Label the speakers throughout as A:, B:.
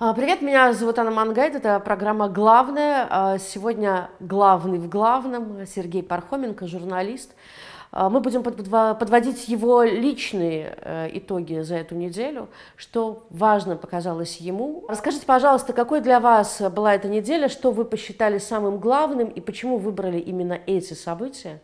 A: А, привет, меня зовут Анна Мангайд, это программа «Главное». А, сегодня главный в главном Сергей Пархоменко, журналист. А, мы будем подводить его личные э, итоги за эту неделю, что важно показалось ему. Расскажите, пожалуйста, какой для вас была эта неделя, что вы посчитали самым главным и почему выбрали именно эти события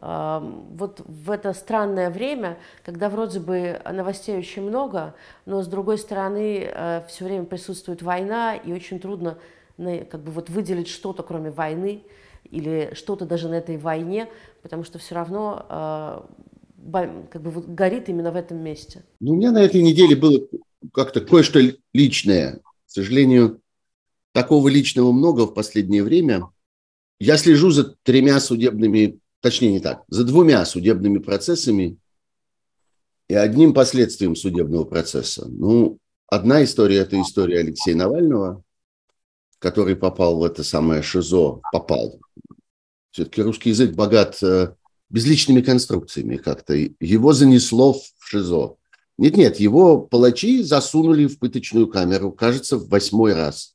A: вот в это странное время, когда вроде бы новостей очень много, но с другой стороны э, все время присутствует война, и очень трудно как бы вот выделить что-то, кроме войны, или что-то даже на этой войне, потому что все равно э, как бы вот горит именно в этом месте.
B: Ну, у меня на этой неделе было как-то кое-что личное. К сожалению, такого личного много в последнее время. Я слежу за тремя судебными точнее не так, за двумя судебными процессами и одним последствием судебного процесса. Ну, одна история – это история Алексея Навального, который попал в это самое ШИЗО, попал. Все-таки русский язык богат э, безличными конструкциями как-то. Его занесло в ШИЗО. Нет-нет, его палачи засунули в пыточную камеру, кажется, в восьмой раз.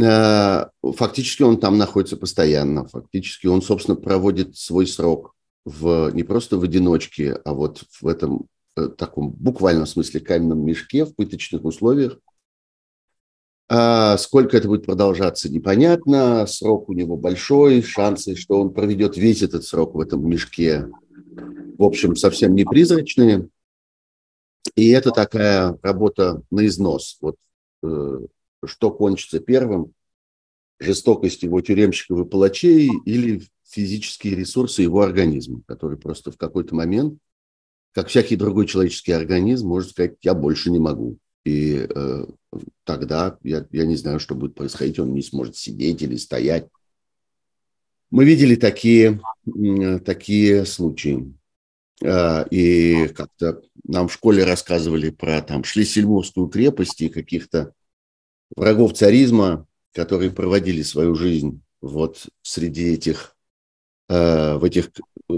B: Э, фактически он там находится постоянно, фактически он, собственно, проводит свой срок в, не просто в одиночке, а вот в этом э, таком буквальном смысле каменном мешке, в пыточных условиях. А сколько это будет продолжаться, непонятно. Срок у него большой, шансы, что он проведет весь этот срок в этом мешке, в общем, совсем не призрачные. И это такая работа на износ. Вот э, что кончится первым, жестокость его тюремщиков и палачей или физические ресурсы его организма, который просто в какой-то момент, как всякий другой человеческий организм, может сказать, я больше не могу. И э, тогда я, я не знаю, что будет происходить, он не сможет сидеть или стоять. Мы видели такие, такие случаи. Э, и как-то нам в школе рассказывали про там Шлиссельмурскую крепость и каких-то врагов царизма, которые проводили свою жизнь вот среди этих, э, в этих э,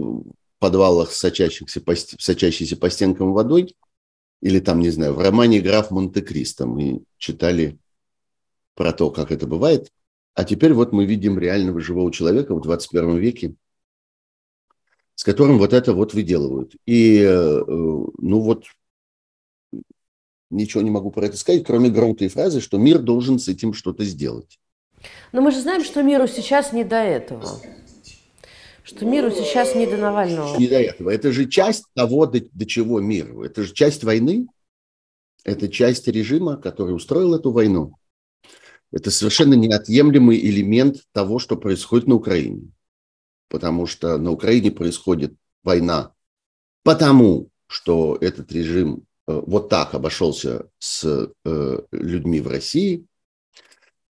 B: подвалах, сочащихся по, сочащейся по стенкам водой, или там, не знаю, в романе «Граф Монте-Кристо» мы читали про то, как это бывает. А теперь вот мы видим реального живого человека в 21 веке, с которым вот это вот выделывают. И, э, э, ну вот, ничего не могу про это сказать, кроме громкой фразы, что мир должен с этим что-то сделать.
A: Но мы же знаем, что миру сейчас не до этого. Что миру сейчас не до Навального. Не
B: до этого. Это же часть того, до, до чего миру. Это же часть войны. Это часть режима, который устроил эту войну. Это совершенно неотъемлемый элемент того, что происходит на Украине. Потому что на Украине происходит война потому, что этот режим Э, вот так обошелся с э, людьми в России,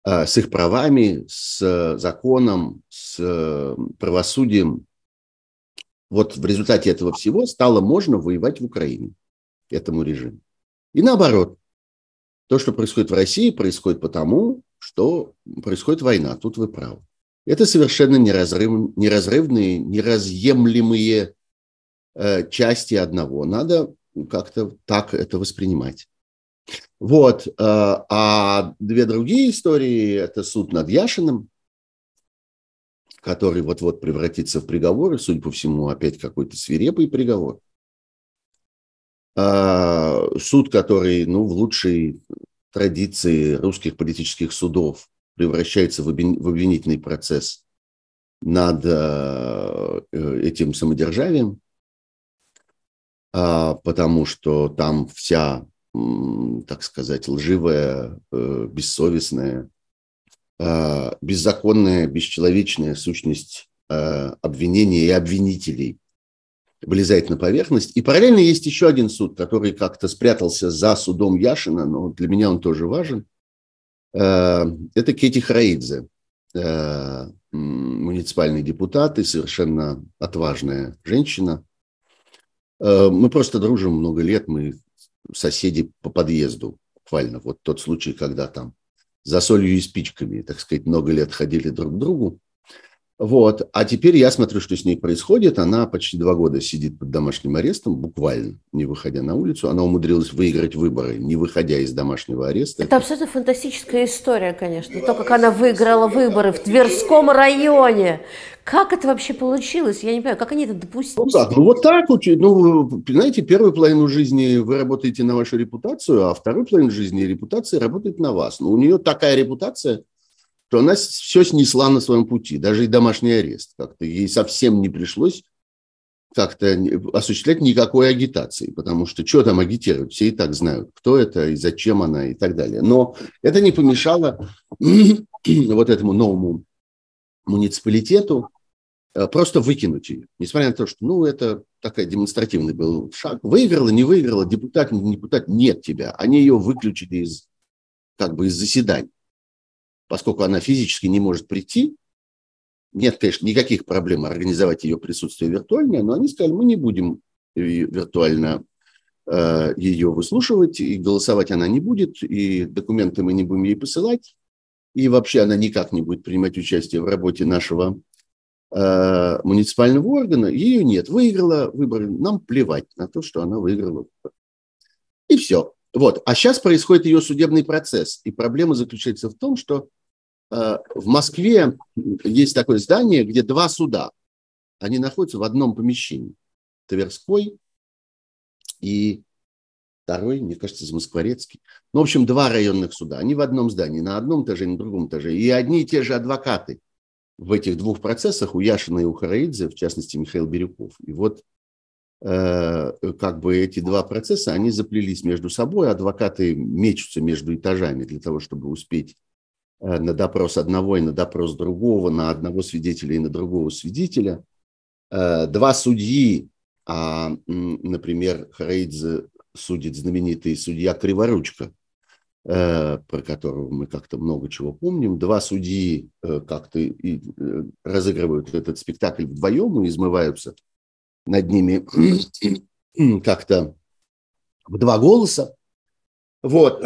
B: э, с их правами, с законом, с правосудием. Вот в результате этого всего стало можно воевать в Украине этому режиму. И наоборот, то, что происходит в России, происходит потому, что происходит война. Тут вы правы. Это совершенно неразрыв, неразрывные, неразъемлемые э, части одного. Надо как-то так это воспринимать. Вот. Э, а две другие истории – это суд над Яшиным, который вот-вот превратится в приговор, и, судя по всему, опять какой-то свирепый приговор. Э, суд, который, ну, в лучшей традиции русских политических судов превращается в обвинительный процесс над э, этим самодержавием – а, потому что там вся, так сказать, лживая, э, бессовестная, а, беззаконная, бесчеловечная сущность а, обвинения и обвинителей вылезает на поверхность. И параллельно есть еще один суд, который как-то спрятался за судом Яшина, но для меня он тоже важен. Это Кети Хараидзе, муниципальный депутат и совершенно отважная женщина – Э, мы просто дружим много лет, мы соседи по подъезду буквально. Вот тот случай, когда там за солью и спичками, так сказать, много лет ходили друг к другу, вот. А теперь я смотрю, что с ней происходит. Она почти два года сидит под домашним арестом, буквально, не выходя на улицу. Она умудрилась выиграть выборы, не выходя из домашнего ареста. Это
A: абсолютно фантастическая история, конечно. То, как она выиграла выборы в Тверском районе. Как это вообще получилось? Я не понимаю, как они это допустили? Ну, так,
B: ну вот так. Ну, знаете, первую половину жизни вы работаете на вашу репутацию, а вторую половину жизни репутация работает на вас. Но ну, у нее такая репутация – что она все снесла на своем пути, даже и домашний арест. Как-то ей совсем не пришлось как-то осуществлять никакой агитации, потому что что там агитировать, все и так знают, кто это и зачем она и так далее. Но это не помешало вот этому новому муниципалитету э, просто выкинуть ее. Несмотря на то, что, ну, это такой демонстративный был шаг. Выиграла, не выиграла, депутат, не депутат, нет тебя. Они ее выключили из, как бы из заседаний поскольку она физически не может прийти, нет, конечно, никаких проблем организовать ее присутствие виртуальное, но они сказали, мы не будем виртуально э, ее выслушивать, и голосовать она не будет, и документы мы не будем ей посылать, и вообще она никак не будет принимать участие в работе нашего э, муниципального органа. Ее нет, выиграла выборы, нам плевать на то, что она выиграла И все. Вот. А сейчас происходит ее судебный процесс, и проблема заключается в том, что Э, в Москве есть такое здание, где два суда. Они находятся в одном помещении. Тверской и второй, мне кажется, Замоскворецкий. Ну, в общем, два районных суда. Они в одном здании, на одном этаже и на другом этаже. И одни и те же адвокаты в этих двух процессах, у Яшина и у Хараидзе, в частности, Михаил Бирюков. И вот э, как бы эти два процесса, они заплелись между собой, адвокаты мечутся между этажами для того, чтобы успеть Э, на допрос одного и на допрос другого, на одного свидетеля и на другого свидетеля. Э, два судьи, а, например, Харейдзе судит знаменитый судья Криворучка, э, про которого мы как-то много чего помним. Два судьи как-то разыгрывают этот спектакль вдвоем и измываются над ними как-то в два голоса. Вот.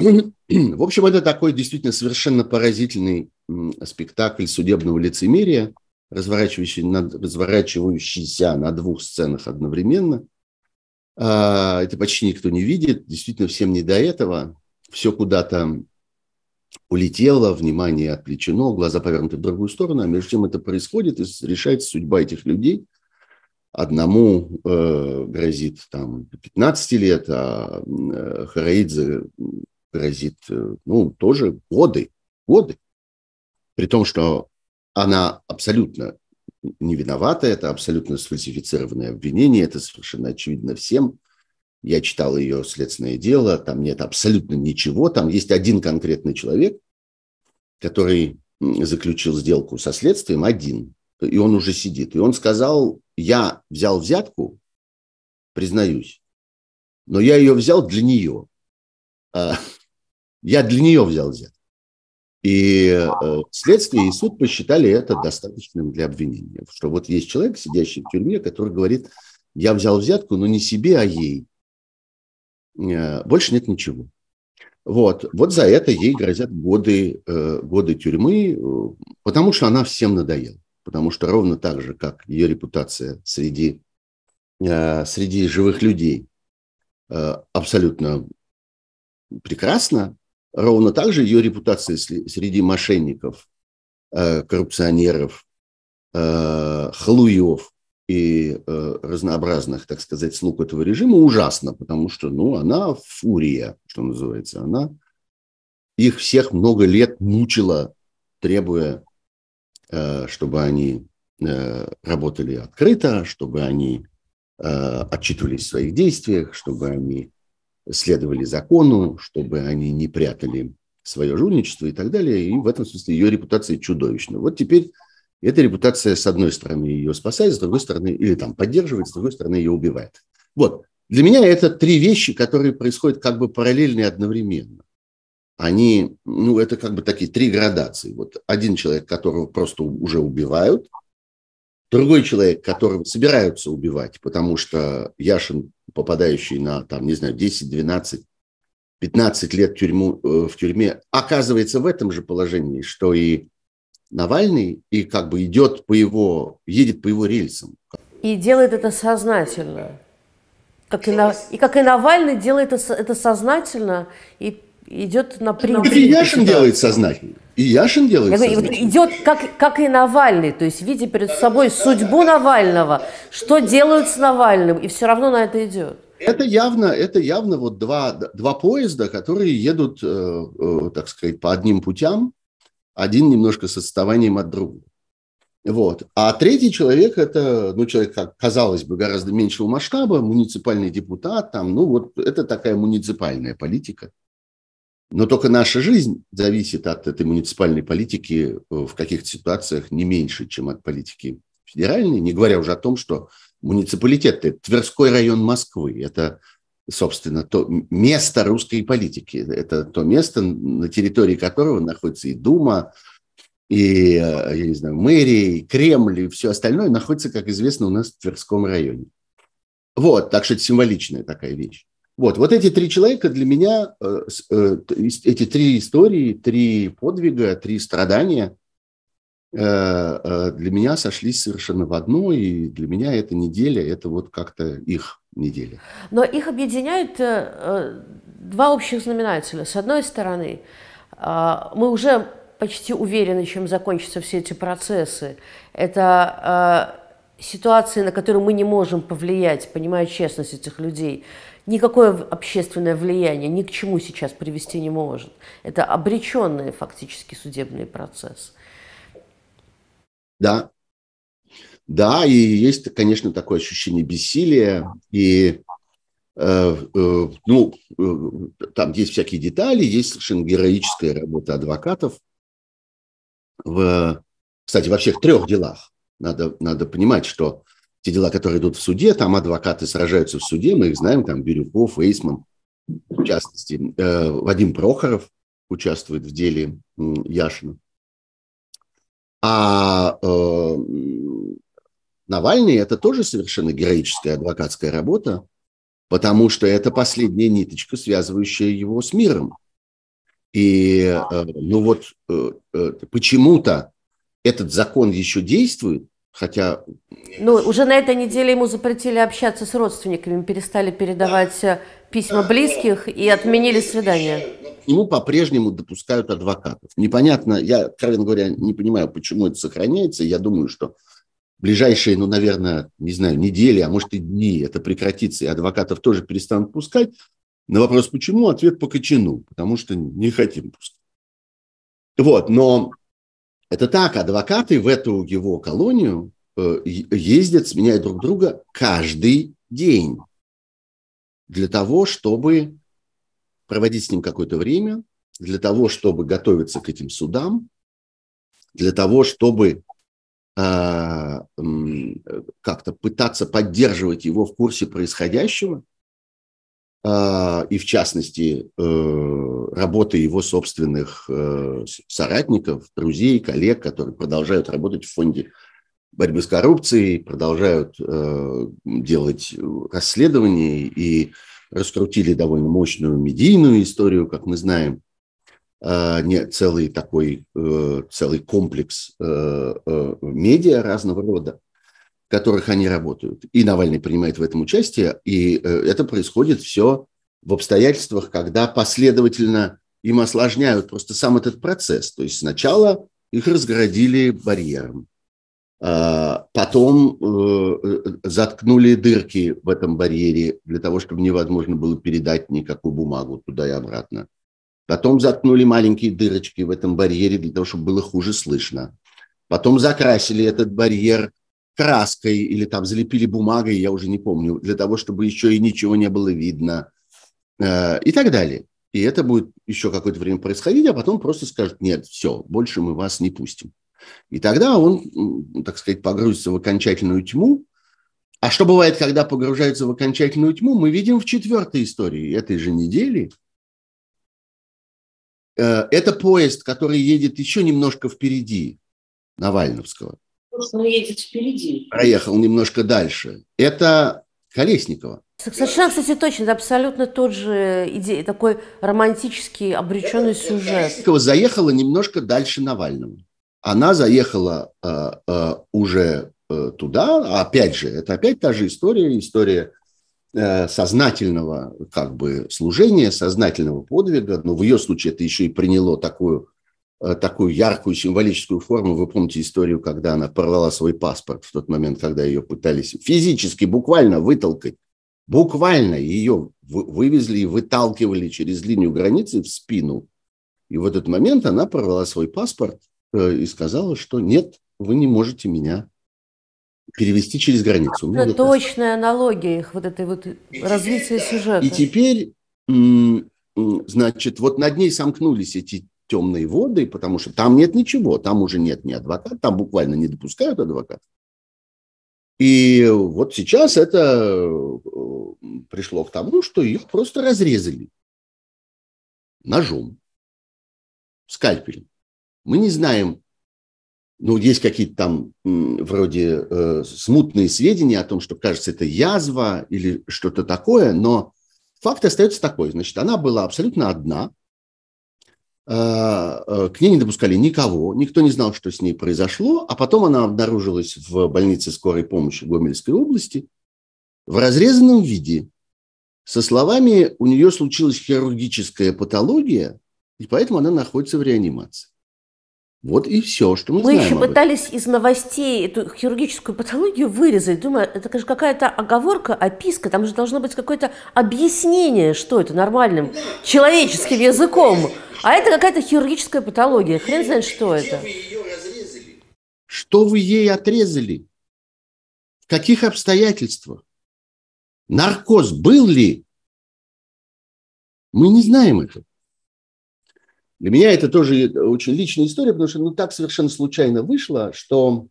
B: В общем, это такой действительно совершенно поразительный спектакль судебного лицемерия, разворачивающийся на, разворачивающийся на двух сценах одновременно. А, это почти никто не видит, действительно всем не до этого. Все куда-то улетело, внимание отвлечено, глаза повернуты в другую сторону, а между тем это происходит и решается судьба этих людей. Одному э, грозит там 15 лет, а э, Хараидзе грозит, э, ну, тоже годы, годы. При том, что она абсолютно не виновата, это абсолютно сфальсифицированное обвинение, это совершенно очевидно всем. Я читал ее следственное дело, там нет абсолютно ничего, там есть один конкретный человек, который заключил сделку со следствием, один, и он уже сидит. И он сказал, я взял взятку, признаюсь, но я ее взял для нее. А, я для нее взял взятку. И э, следствие и суд посчитали это достаточным для обвинения. Что вот есть человек, сидящий в тюрьме, который говорит, я взял взятку, но не себе, а ей. Э, больше нет ничего. Вот, вот за это ей грозят годы, э, годы тюрьмы, потому что она всем надоела. Потому что ровно так же, как ее репутация среди, среди живых людей абсолютно прекрасна, Ровно так же ее репутация среди мошенников, э, коррупционеров, э, халуев и э, разнообразных, так сказать, слуг этого режима ужасна, потому что, ну, она фурия, что называется, она их всех много лет мучила, требуя, чтобы они работали открыто, чтобы они отчитывались в своих действиях, чтобы они следовали закону, чтобы они не прятали свое жульничество и так далее. И в этом смысле ее репутация чудовищна. Вот теперь эта репутация, с одной стороны, ее спасает, с другой стороны, или там поддерживает, с другой стороны, ее убивает. Вот. Для меня это три вещи, которые происходят как бы параллельно и одновременно. Они, ну, это как бы такие три градации. Вот один человек, которого просто уже убивают, другой человек, которого собираются убивать, потому что Яшин, попадающий на, там, не знаю, 10, 12, 15 лет тюрьму, э, в тюрьме, оказывается в этом же положении, что и Навальный, и как бы идет по его, едет по его рельсам.
A: И делает это сознательно. Как и, на, и как и Навальный делает это сознательно и идет на ну, принцип. Яшин делает
B: сознательно. И Яшин делает. Я говорю, вот
A: идет как, как и Навальный, то есть видя перед собой судьбу Навального, что делают с Навальным, и все равно на это идет.
B: Это явно, это явно вот два, два поезда, которые едут, э, э, так сказать, по одним путям, один немножко с отставанием от другого. Вот. А третий человек – это, ну, человек, как казалось бы, гораздо меньшего масштаба, муниципальный депутат, там, ну, вот это такая муниципальная политика. Но только наша жизнь зависит от этой муниципальной политики э, в каких-то ситуациях не меньше, чем от политики федеральной, не говоря уже о том, что муниципалитет – это Тверской район Москвы, это, собственно, то место русской политики, это то место, на территории которого находится и Дума, и, э, я не знаю, мэрия, и Кремль, и все остальное находится, как известно, у нас в Тверском районе. Вот, так что это символичная такая вещь. Вот, вот эти три человека для меня, э, э, эти три истории, три подвига, три страдания э, для меня сошлись совершенно в одно, и для меня эта неделя, это вот как-то их неделя.
A: Но их объединяют два общих знаменателя. С одной стороны, мы уже почти уверены, чем закончатся все эти процессы. Это ситуации, на которые мы не можем повлиять, понимая честность этих людей – никакое общественное влияние ни к чему сейчас привести не может. Это обреченный фактически судебный процесс.
B: Да. Да, и есть, конечно, такое ощущение бессилия. И, э, э, ну, э, там есть всякие детали, есть совершенно героическая работа адвокатов. В, кстати, во всех трех делах надо, надо понимать, что те дела, которые идут в суде, там адвокаты сражаются в суде, мы их знаем, там Бирюков, Эйсман, в частности, э, Вадим Прохоров участвует в деле э, Яшина. А э, Навальный – это тоже совершенно героическая адвокатская работа, потому что это последняя ниточка, связывающая его с миром. И, э, ну вот, э, э, почему-то этот закон еще действует, Хотя...
A: Ну, уже на этой неделе ему запретили общаться с родственниками, перестали передавать да. Э, письма близких и отменили э, свидание.
B: К нему по-прежнему допускают адвокатов. Непонятно, я, откровенно говоря, не понимаю, почему это сохраняется. Я думаю, что ближайшие, ну, наверное, не знаю, недели, а может и дни это прекратится, и адвокатов тоже перестанут пускать. На вопрос «почему?» ответ «по кочану», потому что не хотим пускать. Вот, но это так, адвокаты в эту его колонию э, ездят, сменяют друг друга каждый день для того, чтобы проводить с ним какое-то время, для того, чтобы готовиться к этим судам, для того, чтобы а, э, как-то пытаться поддерживать его в курсе происходящего. А, и в частности э, работы его собственных э, соратников, друзей, коллег, которые продолжают работать в фонде борьбы с коррупцией, продолжают э, делать расследования и раскрутили довольно мощную медийную историю, как мы знаем, а, не целый такой целый комплекс медиа разного рода которых они работают. И Навальный принимает в этом участие, и э, это происходит все в обстоятельствах, когда последовательно им осложняют просто сам этот процесс. То есть сначала их разгородили барьером, а, потом э, э, заткнули дырки в этом барьере для того, чтобы невозможно было передать никакую бумагу туда и обратно. Потом заткнули маленькие дырочки в этом барьере для того, чтобы было хуже слышно. Потом закрасили этот барьер краской или там залепили бумагой, я уже не помню, для того, чтобы еще и ничего не было видно э, и так далее. И это будет еще какое-то время происходить, а потом просто скажут, нет, все, больше мы вас не пустим. И тогда он, так сказать, погрузится в окончательную тьму. А что бывает, когда погружается в окончательную тьму, мы видим в четвертой истории этой же недели. Э, это поезд, который едет еще немножко впереди Навальновского
A: он едет впереди.
B: Проехал немножко дальше. Это Колесникова.
A: Совершенно, кстати, точно. Это абсолютно тот же идея, такой романтический обреченный сюжет. Колесникова
B: заехала немножко дальше Навального. Она заехала э, э, уже э, туда. Опять же, это опять та же история. История э, сознательного как бы служения, сознательного подвига. Но в ее случае это еще и приняло такую Э, такую яркую символическую форму. Вы помните историю, когда она порвала свой паспорт в тот момент, когда ее пытались физически, буквально вытолкать. Буквально ее вывезли и выталкивали через линию границы в спину. И в этот момент она порвала свой паспорт э, и сказала, что нет, вы не можете меня перевести через границу. Много ну,
A: точная раз. аналогия их вот этой вот
B: развития сюжета. И теперь, значит, вот над ней сомкнулись эти темные воды, потому что там нет ничего, там уже нет ни адвоката, там буквально не допускают адвоката. И вот сейчас это э, пришло к тому, что ее просто разрезали ножом, скальпелем. Мы не знаем, ну, есть какие-то там вроде э, смутные сведения о том, что, кажется, это язва или что-то такое, но факт остается такой. Значит, она была абсолютно одна, а, э, к ней не допускали никого, никто не знал, что с ней произошло, а потом она обнаружилась в больнице скорой помощи Гомельской области в разрезанном виде. Со словами, у нее случилась хирургическая патология, и поэтому она находится в реанимации. Вот и все, что мы, мы знаем. Мы еще
A: пытались из новостей эту хирургическую патологию вырезать. Думаю, это же какая-то оговорка, описка, там же должно быть какое-то объяснение, что это нормальным человеческим языком. А это какая-то хирургическая патология. Хрен знает, что Где это. Вы ее разрезали? Что вы ей
B: отрезали? В каких обстоятельствах? Наркоз был ли? Мы не знаем этого. Для меня это тоже очень личная история, потому что ну, так совершенно случайно вышло, что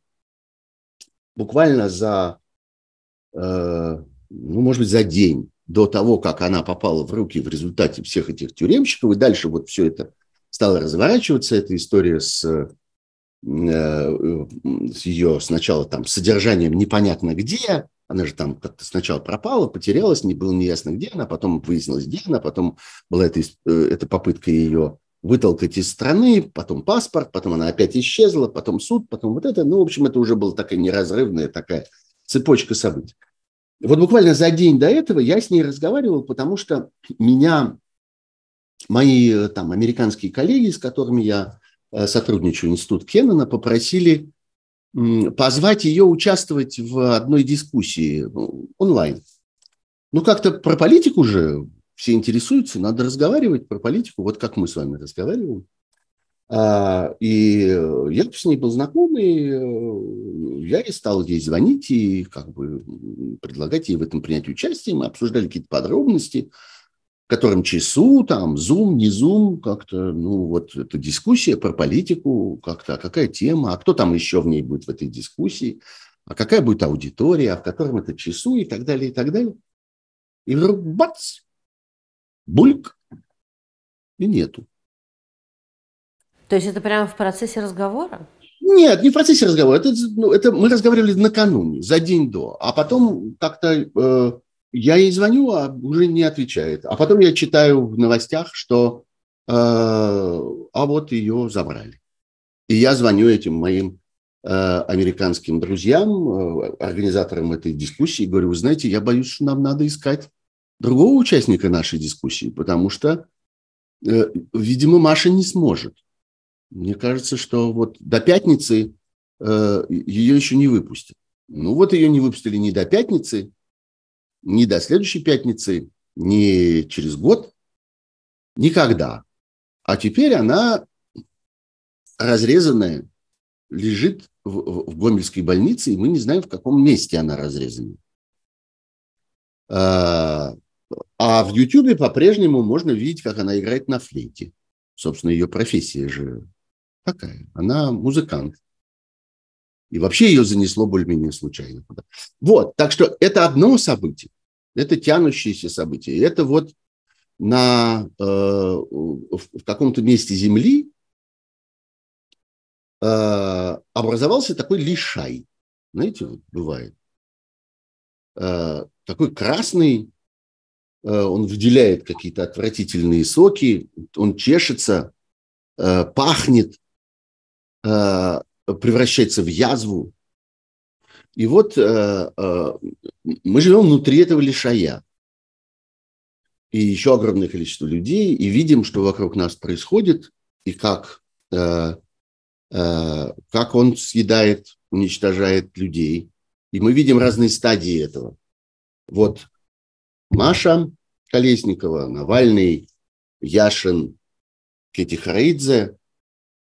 B: буквально за, э, ну, может быть, за день до того, как она попала в руки в результате всех этих тюремщиков, и дальше вот все это стало разворачиваться, эта история с, э, с ее сначала там содержанием непонятно где, она же там как-то сначала пропала, потерялась, не было неясно, где она, потом выяснилось, где она, потом была эта, э, эта попытка ее вытолкать из страны, потом паспорт, потом она опять исчезла, потом суд, потом вот это. Ну, в общем, это уже была такая неразрывная такая цепочка событий. Вот буквально за день до этого я с ней разговаривал, потому что меня мои э, там американские коллеги, с которыми я э, сотрудничаю, Институт Кеннона, попросили позвать ее участвовать в одной дискуссии ну, онлайн. Ну, как-то про политику же все интересуются, надо разговаривать про политику, вот как мы с вами разговариваем. А, и э, я с ней был знаком, и э, я и стал ей звонить и как бы предлагать ей в этом принять участие. Мы обсуждали какие-то подробности, в котором часу, там, зум, не зум, как-то, ну, вот эта дискуссия про политику, как-то, а какая тема, а кто там еще в ней будет в этой дискуссии, а какая будет аудитория, а в котором это часу и так далее, и так далее. И вдруг бац, бульк, и нету.
A: То есть это прямо в процессе разговора?
B: Нет, не в процессе разговора. Это, ну, это мы разговаривали накануне, за день до. А потом как-то э, я ей звоню, а уже не отвечает. А потом я читаю в новостях, что э, а вот ее забрали. И я звоню этим моим э, американским друзьям, э, организаторам этой дискуссии, и говорю, вы знаете, я боюсь, что нам надо искать другого участника нашей дискуссии, потому что, э, видимо, Маша не сможет. Мне кажется, что вот до пятницы э, ее еще не выпустят. Ну вот ее не выпустили ни до пятницы, ни до следующей пятницы, ни через год, никогда. А теперь она разрезанная лежит в, в Гомельской больнице, и мы не знаем, в каком месте она разрезана. А, а в Ютьюбе по-прежнему можно видеть, как она играет на флейте. Собственно, ее профессия же Такая. Она музыкант. И вообще ее занесло более-менее случайно. Вот, так что это одно событие. Это тянущееся событие. это вот на, э, в каком-то месте Земли э, образовался такой лишай. Знаете, вот бывает. Э, такой красный, э, он выделяет какие-то отвратительные соки, он чешется, э, пахнет, Э, превращается в язву. И вот э, э, мы живем внутри этого лишая. И еще огромное количество людей, и видим, что вокруг нас происходит, и как, как он съедает, уничтожает людей. И мы видим разные стадии этого. Вот Маша Колесникова, Навальный, Яшин, Кетти Харидзе,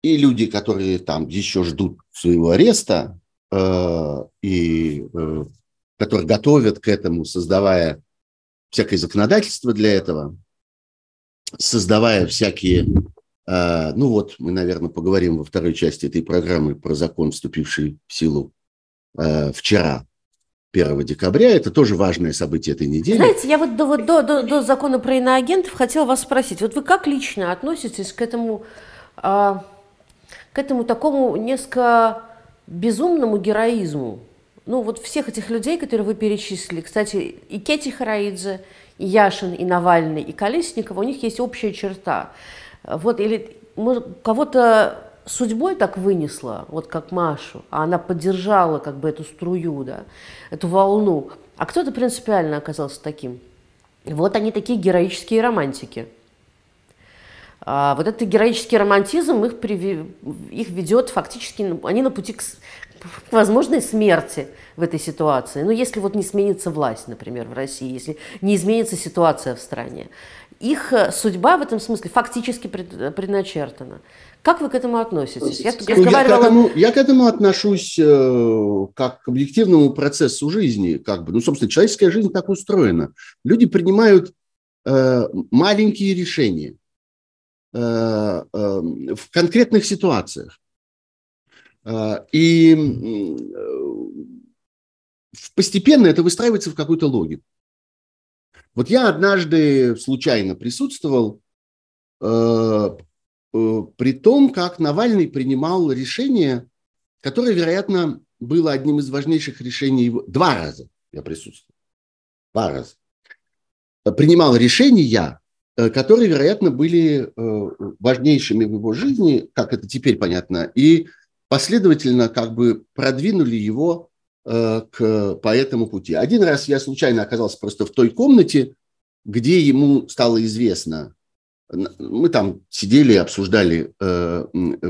B: и люди, которые там еще ждут своего ареста, э, и э, которые готовят к этому, создавая всякое законодательство для этого, создавая всякие... Э, ну вот, мы, наверное, поговорим во второй части этой программы про закон, вступивший в силу э, вчера, 1 декабря. Это тоже важное событие этой недели. Знаете,
A: я вот до, вот до, до, до закона про иноагентов хотела вас спросить. Вот вы как лично относитесь к этому а, к этому такому несколько безумному героизму. Ну вот всех этих людей, которые вы перечислили, кстати, и Кети Хараидзе, и Яшин, и Навальный, и Колесников, у них есть общая черта. Вот, или кого-то судьбой так вынесло, вот как Машу, а она поддержала как бы эту струю, да, эту волну, а кто-то принципиально оказался таким. Вот они такие героические романтики. А, вот этот героический романтизм их, прив... их ведет фактически, ну, они на пути к, к возможной смерти в этой ситуации. Ну, если вот не сменится власть, например, в России, если не изменится ситуация в стране. Их э, судьба в этом смысле фактически пред... предначертана. Как вы к этому относитесь? Я, ну, разговаривала... я, к,
B: этому, я к этому отношусь э, как к объективному процессу жизни. Как бы. Ну, собственно, человеческая жизнь так устроена. Люди принимают э, маленькие решения Э, в конкретных ситуациях. Э, и э, постепенно это выстраивается в какую-то логику. Вот я однажды случайно присутствовал при том, как Навальный принимал решение, которое, вероятно, было одним из важнейших решений его. Два раза я присутствовал. Два раза. Принимал решение я, Э, которые, вероятно, были э, важнейшими в его жизни, как это теперь понятно, и последовательно как бы продвинули его э, к, по этому пути. Один раз я случайно оказался просто в той комнате, где ему стало известно. Мы там сидели и обсуждали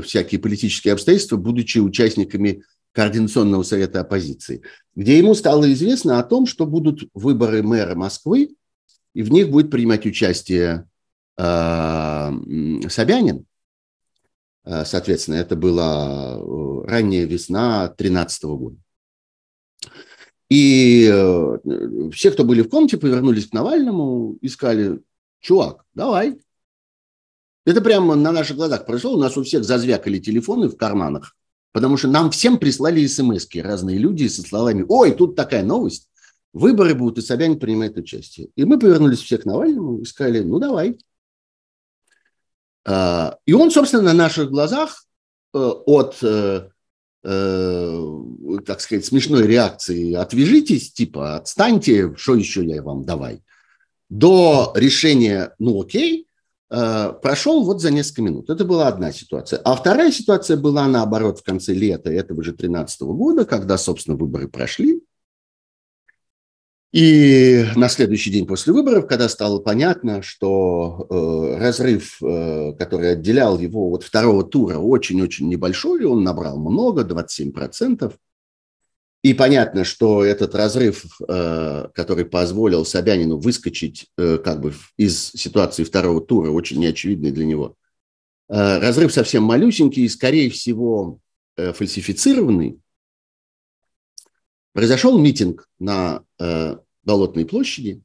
B: всякие политические обстоятельства, будучи участниками Координационного совета оппозиции, где ему стало известно о том, что будут выборы мэра Москвы, и в них будет принимать участие а, Собянин. А, соответственно, это была э, ранняя весна 2013 года. И э, все, кто были в комнате, повернулись к Навальному и сказали, чувак, давай. Это прямо на наших глазах произошло. У нас у всех зазвякали телефоны в карманах, потому что нам всем прислали смс разные люди со словами «Ой, тут такая новость» выборы будут, и Собянин принимает участие. И мы повернулись все к Навальному и сказали, ну давай. А, и он, собственно, на наших глазах э, от, э, э, так сказать, смешной реакции «отвяжитесь», типа «отстаньте, что еще я вам давай», до решения «ну окей», прошел вот за несколько минут. Это была одна ситуация. А вторая ситуация была, наоборот, в конце лета этого же 2013 года, когда, собственно, выборы прошли. И на следующий день после выборов, когда стало понятно, что э, разрыв, э, который отделял его от второго тура, очень-очень небольшой, он набрал много, 27%, и понятно, что этот разрыв, э, который позволил Собянину выскочить э, как бы из ситуации второго тура, очень неочевидный для него, э, разрыв совсем малюсенький и, скорее всего, э, фальсифицированный, Произошел митинг на э, Болотной площади,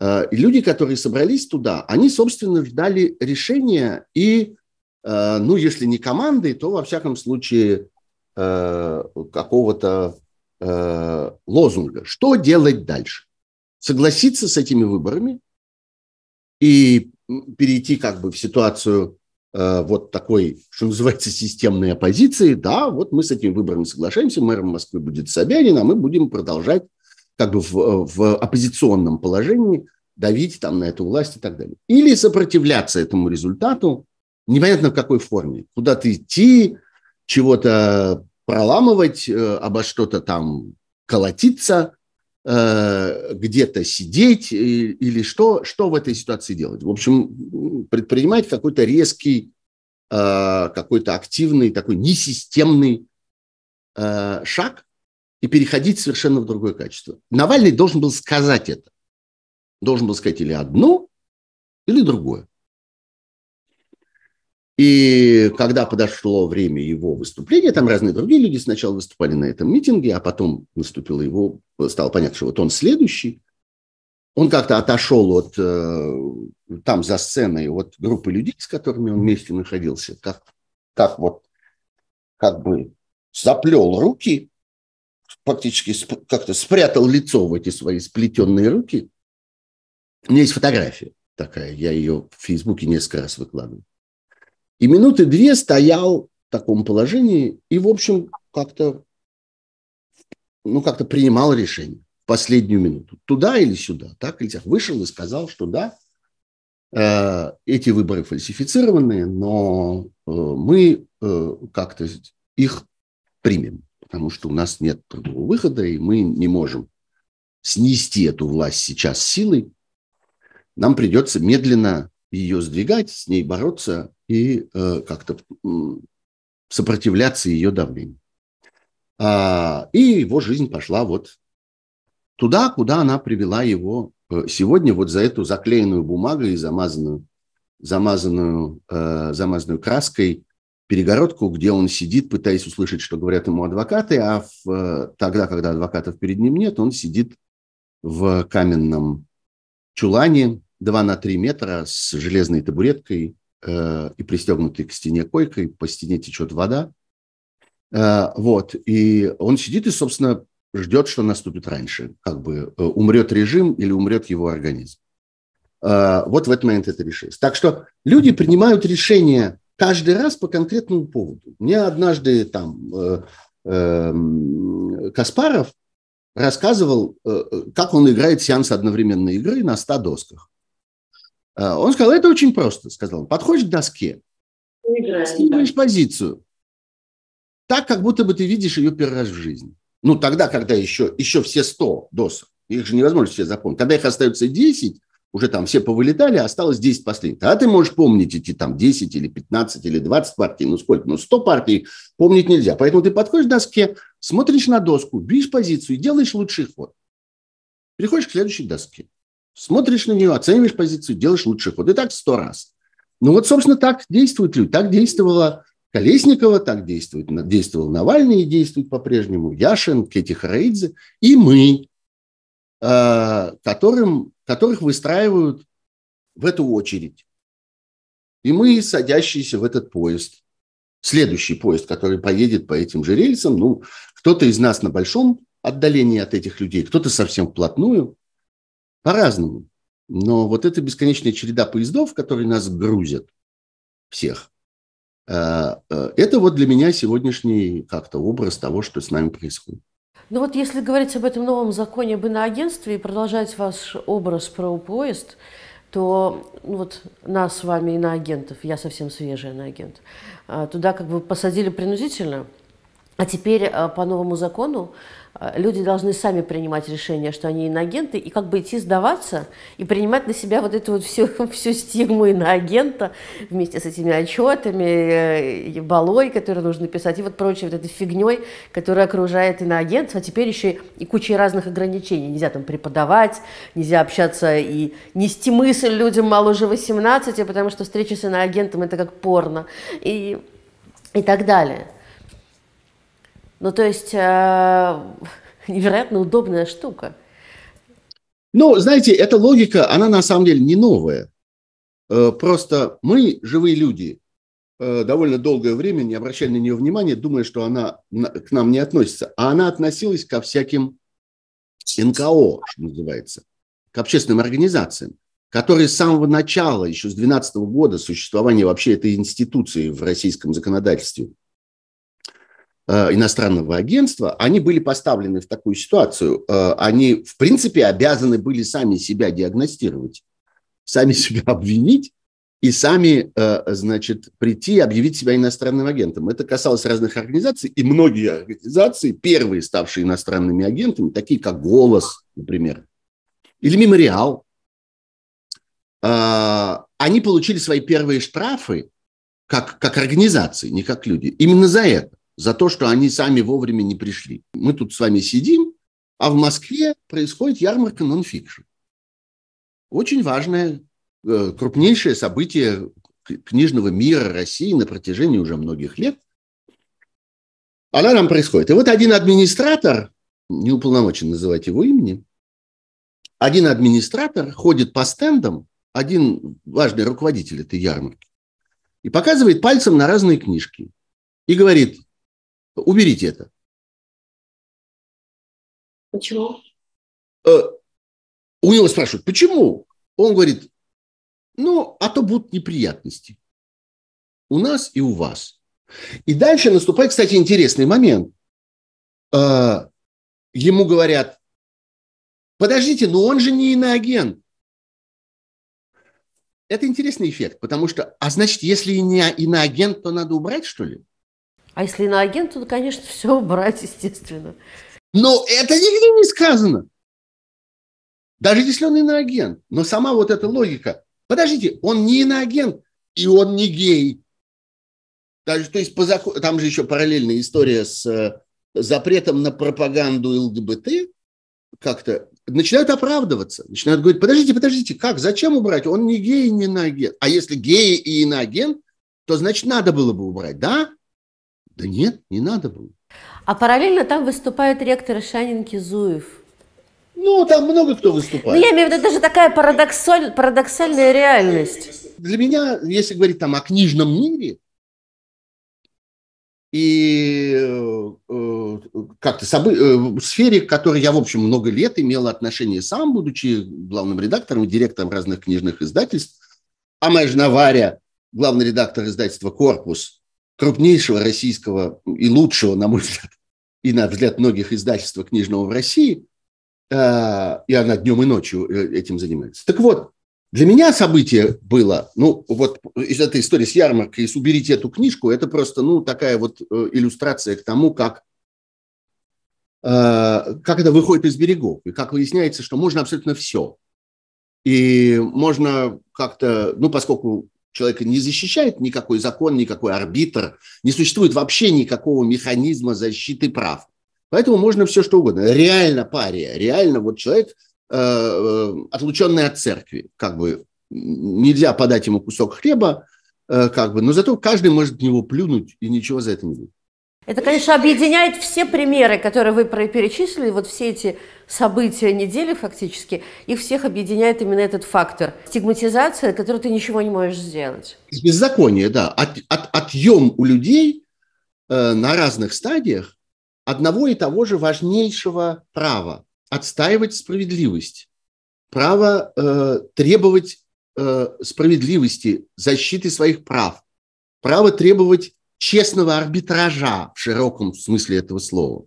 B: э, и люди, которые собрались туда, они, собственно, ждали решения и, э, ну, если не команды, то, во всяком случае, э, какого-то лозунга. Что делать дальше? Согласиться с этими выборами и перейти как бы в ситуацию Э, вот такой, что называется, системной оппозиции, да, вот мы с этими выборами соглашаемся, мэром Москвы будет Собянин, а мы будем продолжать как бы в, в оппозиционном положении давить там на эту власть и так далее. Или сопротивляться этому результату, непонятно в какой форме, куда-то идти, чего-то проламывать, э, обо что-то там колотиться, Э, где-то сидеть э, или что, что в этой ситуации делать. В общем, предпринимать какой-то резкий, э, какой-то активный, такой несистемный шаг и переходить совершенно в другое качество. Навальный должен был сказать это. Должен был сказать или одно, или другое. И когда подошло время его выступления, там разные другие люди сначала выступали на этом митинге, а потом наступило его, стало понятно, что вот он следующий. Он как-то отошел от э, там за сценой от группы людей, с которыми он вместе находился, как, как вот как бы заплел руки, фактически как-то спрятал лицо в эти свои сплетенные руки. У меня есть фотография такая, я ее в Фейсбуке несколько раз выкладываю. И минуты две стоял в таком положении и, в общем, как-то ну, как-то принимал решение в последнюю минуту. Туда или сюда, так или так. Вышел и сказал, что да, э, эти выборы фальсифицированные, но э, мы э, как-то их примем, потому что у нас нет другого выхода, и мы не можем снести эту власть сейчас силой. Нам придется медленно ее сдвигать, с ней бороться и э, как-то сопротивляться ее давлению. А, и его жизнь пошла вот туда, куда она привела его э, сегодня, вот за эту заклеенную бумагой и замазанную, замазанную, э, замазанную краской перегородку, где он сидит, пытаясь услышать, что говорят ему адвокаты, а в, э, тогда, когда адвокатов перед ним нет, он сидит в каменном чулане, 2 на 3 метра с железной табуреткой э, и пристегнутой к стене койкой, по стене течет вода. Э, вот, и он сидит и, собственно, ждет, что наступит раньше. Как бы э, умрет режим или умрет его организм. Э, вот в этот момент это решилось. Так что люди принимают решения каждый раз по конкретному поводу. Мне однажды там э, э, Каспаров рассказывал, э, э, как он играет сеанс одновременной игры на 100 досках. А, он сказал, это очень просто, сказал он. Подходишь к доске,
A: снимаешь
B: позицию, так, как будто бы ты видишь ее первый раз в жизни. Ну, тогда, когда еще, еще все 100 досок, их же невозможно все запомнить. Когда их остается 10, уже там все повылетали, а осталось 10 последних. А ты можешь помнить эти там 10 или 15 или 20 партий, ну сколько, ну 100 партий помнить нельзя. Поэтому ты подходишь к доске, смотришь на доску, бьешь позицию и делаешь лучший ход. Переходишь к следующей доске. Смотришь на нее, оцениваешь позицию, делаешь лучший ход. И так сто раз. Ну вот, собственно, так действуют люди. Так действовала Колесникова, так действует, действовал Навальный и действует по-прежнему. Яшин, Кети Харейдзе и мы, а, которым, которых выстраивают в эту очередь. И мы, садящиеся в этот поезд, следующий поезд, который поедет по этим же рельсам, ну, кто-то из нас на большом отдалении от этих людей, кто-то совсем вплотную. По-разному. Но вот эта бесконечная череда поездов, которые нас грузят всех, а, а, это вот для меня сегодняшний как-то образ того, что с нами происходит.
A: Ну вот если говорить об этом новом законе об иноагентстве и продолжать ваш образ про поезд, то ну вот нас с вами иноагентов, я совсем свежий иноагент, а, туда как бы посадили принудительно, а теперь по новому закону Э, люди должны сами принимать решение, что они иноагенты, и как бы идти сдаваться и принимать на себя вот эту вот всю, всю стигму иноагента вместе с этими отчетами, э, и балой, которые нужно писать, и вот прочей вот этой фигней, которая окружает иноагентство. А теперь еще и куча разных ограничений. Нельзя там преподавать, нельзя общаться и нести мысль людям моложе 18, потому что встреча с иноагентом – это как порно. И, и так далее. Ну, то есть э, невероятно удобная штука. Ну, знаете, эта
B: логика, она на самом деле не новая. Э, просто мы, живые люди, э, довольно долгое время не обращали на нее внимания, думая, что она к нам не относится. А она относилась ко всяким НКО, что называется, к общественным организациям, которые с самого начала, еще с 2012 года существования вообще этой институции в российском законодательстве – Э, иностранного агентства, они были поставлены в такую ситуацию. Э, они, в принципе, обязаны были сами себя диагностировать, сами себя обвинить и сами, э, значит, прийти и объявить себя иностранным агентом. Это касалось разных организаций, и многие организации, первые ставшие иностранными агентами, такие как «Голос», например, или «Мемориал», они получили свои первые штрафы как, как организации, не как люди, именно за это за то, что они сами вовремя не пришли. Мы тут с вами сидим, а в Москве происходит ярмарка нонфикшн. Очень важное, э, крупнейшее событие книжного мира России на протяжении уже многих лет. Она нам происходит. И вот один администратор, не уполномочен называть его имени, один администратор ходит по стендам, один важный руководитель этой ярмарки, и показывает пальцем на разные книжки. И говорит, Уберите это. Почему? Э, у него спрашивают, почему? Он говорит, ну, а то будут неприятности. У нас и у вас. И дальше наступает, кстати, интересный момент. Э, ему говорят, подождите, но он же не иноагент. Это интересный эффект, потому что, а значит, если не
A: иноагент, то надо убрать, что ли? А если иноагент, то, конечно, все убрать, естественно. Но это нигде не сказано. Даже если он иноагент.
B: Но сама вот эта логика. Подождите, он не иноагент, и он не гей. Даже, то есть по закону, там же еще параллельная история с э, запретом на пропаганду ЛГБТ как-то начинают оправдываться, начинают говорить, подождите, подождите, как, зачем убрать? Он не гей, не иноагент. А если гей и иноагент, то значит надо было бы убрать, да? Да нет, не надо было.
A: А параллельно там выступает ректор Шанин Кизуев. Ну, там много кто выступает. Ну, я имею в виду, это же такая парадоксаль, парадоксальная реальность. Для меня, если говорить там о книжном мире,
B: и э, э, как-то собы- э, в сфере, к которой я, в общем, много лет имел отношение сам, будучи главным редактором и директором разных книжных издательств, а моя жена Варя, главный редактор издательства «Корпус», крупнейшего российского и лучшего, на мой взгляд, и на взгляд многих издательства книжного в России, а, и она днем и ночью э, этим занимается. Так вот, для меня событие было, ну, вот из этой истории с ярмаркой, с уберите эту книжку, это просто, ну, такая вот э, иллюстрация к тому, как, а, как это выходит из берегов, и как выясняется, что можно абсолютно все. И можно как-то, ну, поскольку Человека не защищает никакой закон, никакой арбитр, не существует вообще никакого механизма защиты прав. Поэтому можно все что угодно. Реально пария, реально вот человек, э, э отлученный от церкви, как бы нельзя подать ему кусок хлеба, э, как бы, но зато каждый может в него плюнуть, и ничего за это не будет.
A: Это, конечно, объединяет все примеры, которые вы перечислили, вот все эти события недели фактически, их всех объединяет именно этот фактор. Стигматизация, которой ты ничего не можешь сделать.
B: Беззаконие, да. От, от, отъем у людей э, на разных стадиях одного и того же важнейшего права – отстаивать справедливость, право э, требовать э, справедливости, защиты своих прав, право требовать честного арбитража в широком смысле этого слова.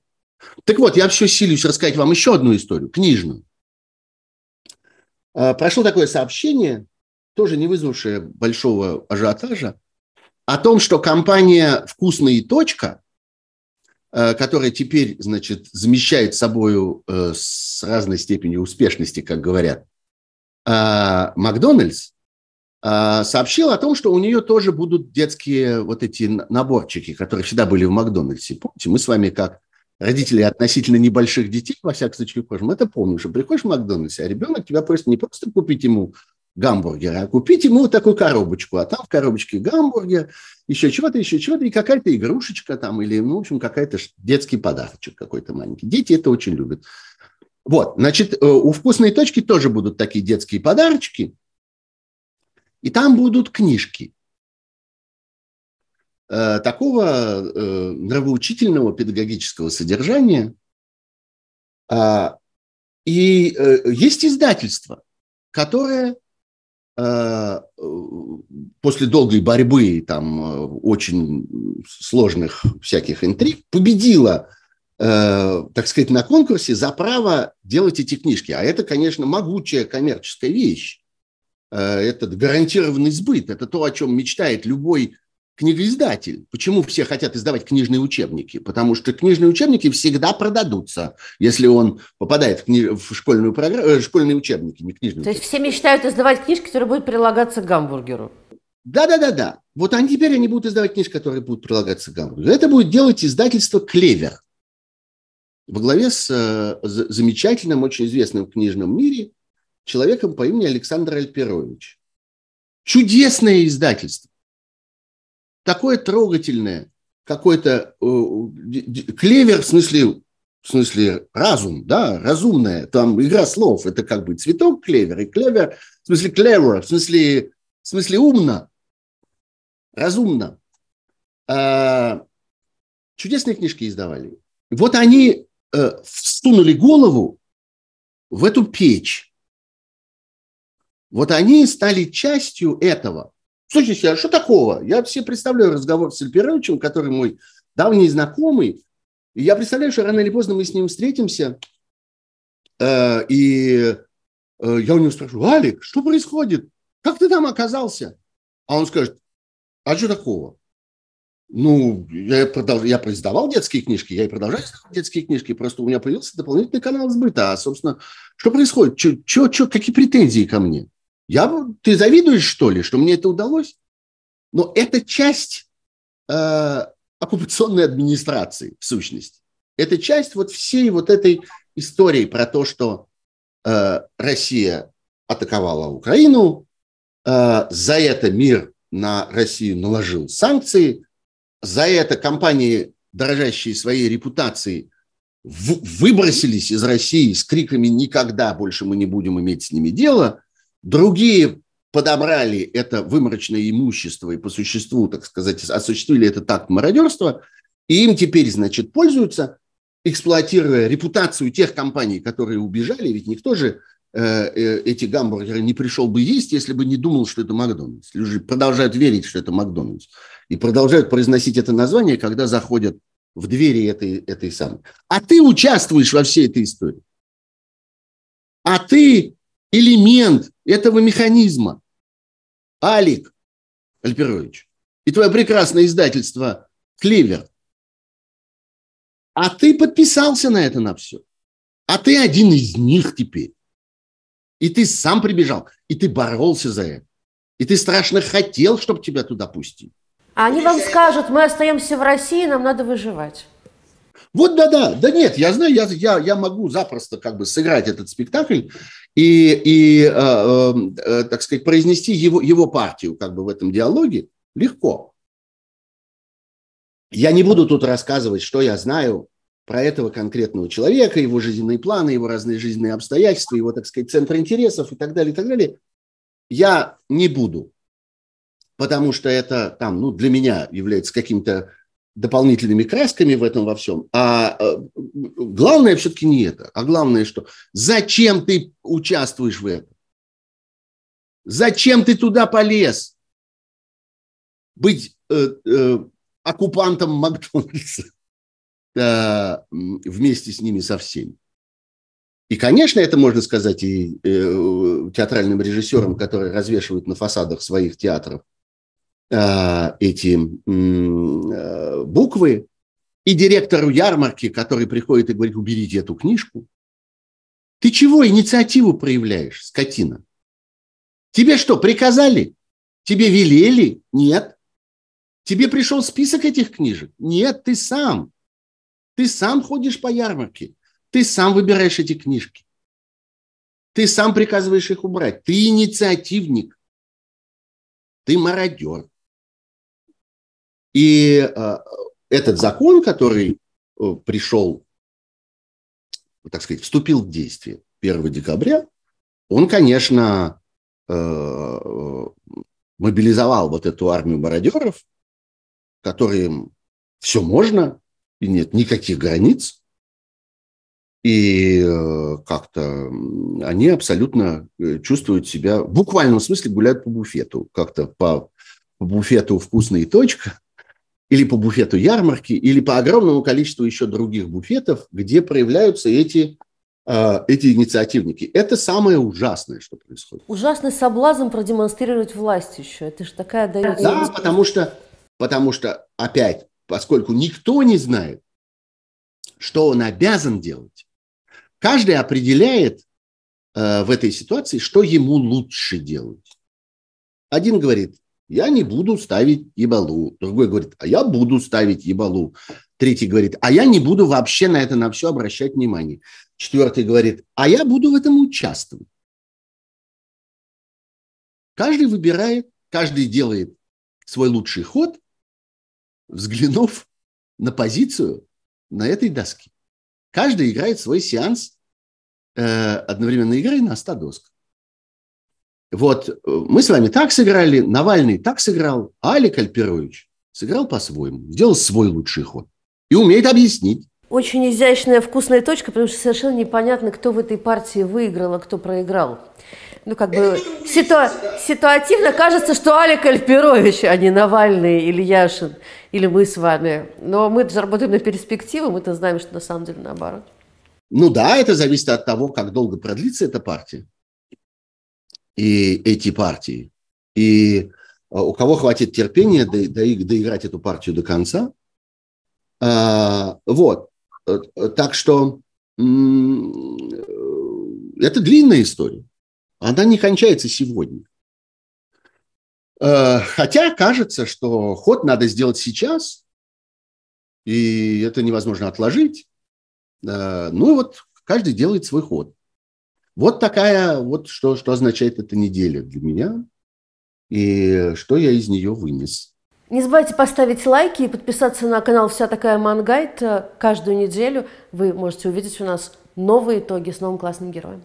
B: Так вот, я все силюсь рассказать вам еще одну историю, книжную. А, прошло такое сообщение, тоже не вызвавшее большого ажиотажа, о том, что компания «Вкусная точка», а, которая теперь, значит, замещает собою э, с разной степенью успешности, как говорят, а, Макдональдс, а, сообщила о том, что у нее тоже будут детские вот эти наборчики, которые всегда были в Макдональдсе. Помните, мы с вами как родители относительно небольших детей, во всяком случае, вхожим. это помню что приходишь в Макдональдс, а ребенок тебя просит не просто купить ему гамбургер, а купить ему вот такую коробочку, а там в коробочке гамбургер, еще чего-то, еще чего-то, и какая-то игрушечка там, или, ну, в общем, какая-то детский подарочек какой-то маленький. Дети это очень любят. Вот, значит, э, у вкусной точки тоже будут такие детские подарочки – и там будут книжки э, такого э, нравоучительного педагогического содержания. А, и э, есть издательство, которое после долгой борьбы, там, очень сложных всяких интриг, победило, так сказать, на конкурсе за право делать эти книжки. А это, конечно, могучая коммерческая вещь. Э, этот гарантированный сбыт. Это то, о чем мечтает любой книгоиздатель. Почему все хотят издавать книжные учебники? Потому что книжные учебники всегда продадутся, если он попадает в, кни... в школьную программу, э, школьные учебники, не книжные. То
A: учебники. есть все мечтают издавать книжки, которые будут прилагаться к гамбургеру. Да-да-да-да. Вот они теперь они будут
B: издавать книжки, которые будут прилагаться к гамбургеру. Это будет делать издательство «Клевер» во главе с, с э, замечательным, очень известным в книжном мире человеком по имени Александр Альперович. Чудесное издательство. Такое трогательное, какой-то э, клевер, в смысле, в смысле разум, да, разумное, там игра слов, это как бы цветок клевер и клевер, в смысле клевер, в смысле, в смысле умно, разумно. А, чудесные книжки издавали. Вот они э, всунули голову в эту печь вот они стали частью этого. Слушайте, а что такого? Я все представляю разговор с Сельперовичем, который мой давний знакомый. И я представляю, что рано или поздно мы с ним встретимся. Э, и э, я у него спрошу, Алик, что происходит? Как ты там оказался? А он скажет, а что такого? Ну, я, продолж... я издавал детские книжки, я и продолжаю издавать детские книжки, просто у меня появился дополнительный канал сбыта. А, собственно, что происходит? Чё, чё, чё, какие претензии ко мне? Я, ты завидуешь, что ли, что мне это удалось? Но это часть э, оккупационной администрации, в сущности. Это часть вот всей вот этой истории про то, что э, Россия атаковала Украину, э, за это мир на Россию наложил санкции, за это компании, дорожащие своей репутацией, в, выбросились из России с криками «никогда больше мы не будем иметь с ними дело», Другие подобрали это выморочное имущество и по существу, так сказать, осуществили а этот акт мародерства, и им теперь, значит, пользуются, эксплуатируя репутацию тех компаний, которые убежали, ведь никто же э, э, эти гамбургеры не пришел бы есть, если бы не думал, что это Макдональдс. Люди продолжают верить, что это Макдональдс. И продолжают произносить это название, когда заходят в двери этой, этой самой. А ты участвуешь во всей этой истории. А ты элемент этого механизма. Алик Альперович, и твое прекрасное издательство «Клевер». А ты подписался на это на все. А ты один из них теперь. И ты сам прибежал, и ты боролся за это. И ты страшно хотел, чтобы тебя туда пустили.
A: А они вам скажут, мы остаемся в России, нам надо выживать.
B: Вот да-да, да нет, я знаю, я, я, я могу запросто как бы сыграть этот спектакль и, и э, э, э, так сказать, произнести его, его партию как бы в этом диалоге легко. Я не буду тут рассказывать, что я знаю про этого конкретного человека, его жизненные планы, его разные жизненные обстоятельства, его, так сказать, центр интересов и так далее, и так далее. Я не буду, потому что это там, ну, для меня является каким-то дополнительными красками в этом во всем. А, а главное все-таки не это, а главное, что зачем ты участвуешь в этом? Зачем ты туда полез? Быть э, э, оккупантом Макдональдса э, вместе с ними со всеми. И, конечно, это можно сказать и э, театральным режиссерам, которые развешивают на фасадах своих театров Э, эти э, буквы, и директору ярмарки, который приходит и говорит, уберите эту книжку. Ты чего инициативу проявляешь, скотина? Тебе что, приказали? Тебе велели? Нет. Тебе пришел список этих книжек? Нет, ты сам. Ты сам ходишь по ярмарке. Ты сам выбираешь эти книжки. Ты сам приказываешь их убрать. Ты инициативник. Ты мародер. И э, этот закон, который э, пришел, так сказать, вступил в действие 1 декабря, он, конечно, э, мобилизовал вот эту армию мародеров, которым все можно, и нет никаких границ, и как-то они абсолютно чувствуют себя, в буквальном смысле гуляют по буфету, как-то по, по буфету «Вкусная точка», или по буфету ярмарки, или по огромному количеству еще других буфетов, где проявляются эти а, эти инициативники. Это самое ужасное, что происходит.
A: Ужасный соблазн продемонстрировать власть еще. Это же такая дает... Да,
B: потому что, потому что, опять, поскольку никто не знает, что он обязан делать, каждый определяет э, в этой ситуации, что ему лучше делать. Один говорит, я не буду ставить ебалу. Другой говорит, а я буду ставить ебалу. Третий говорит, а я не буду вообще на это на все обращать внимание. Четвертый говорит, а я буду в этом участвовать. Каждый выбирает, каждый делает свой лучший ход, взглянув на позицию на этой доске. Каждый играет свой сеанс, э, одновременно играя на 100 досках. Вот э, мы с вами так сыграли, Навальный так сыграл, а Алик Альперович сыграл по-своему, сделал свой лучший ход и умеет объяснить.
A: Очень изящная вкусная точка, потому что совершенно непонятно, кто в этой партии выиграл, а кто проиграл. Ну, как бы ситуа- ситуативно кажется, что Алик Альперович, а не Навальный или Яшин, или мы с вами. Но мы же работаем на перспективу, мы-то знаем, что на самом деле наоборот.
B: Ну да, это зависит от того, как долго продлится эта партия и эти партии. И а, у кого хватит терпения до, доиграть эту партию до конца. А, вот. Э, э, так что это длинная история. Она не кончается сегодня. Э, хотя кажется, что ход надо сделать сейчас, и это невозможно отложить. Ну и вот каждый делает свой ход. Вот такая, вот что, что означает эта неделя для меня и что я из нее вынес.
A: Не забывайте поставить лайки и подписаться на канал «Вся такая Мангайт». Каждую неделю вы можете увидеть у нас новые итоги с новым классным героем.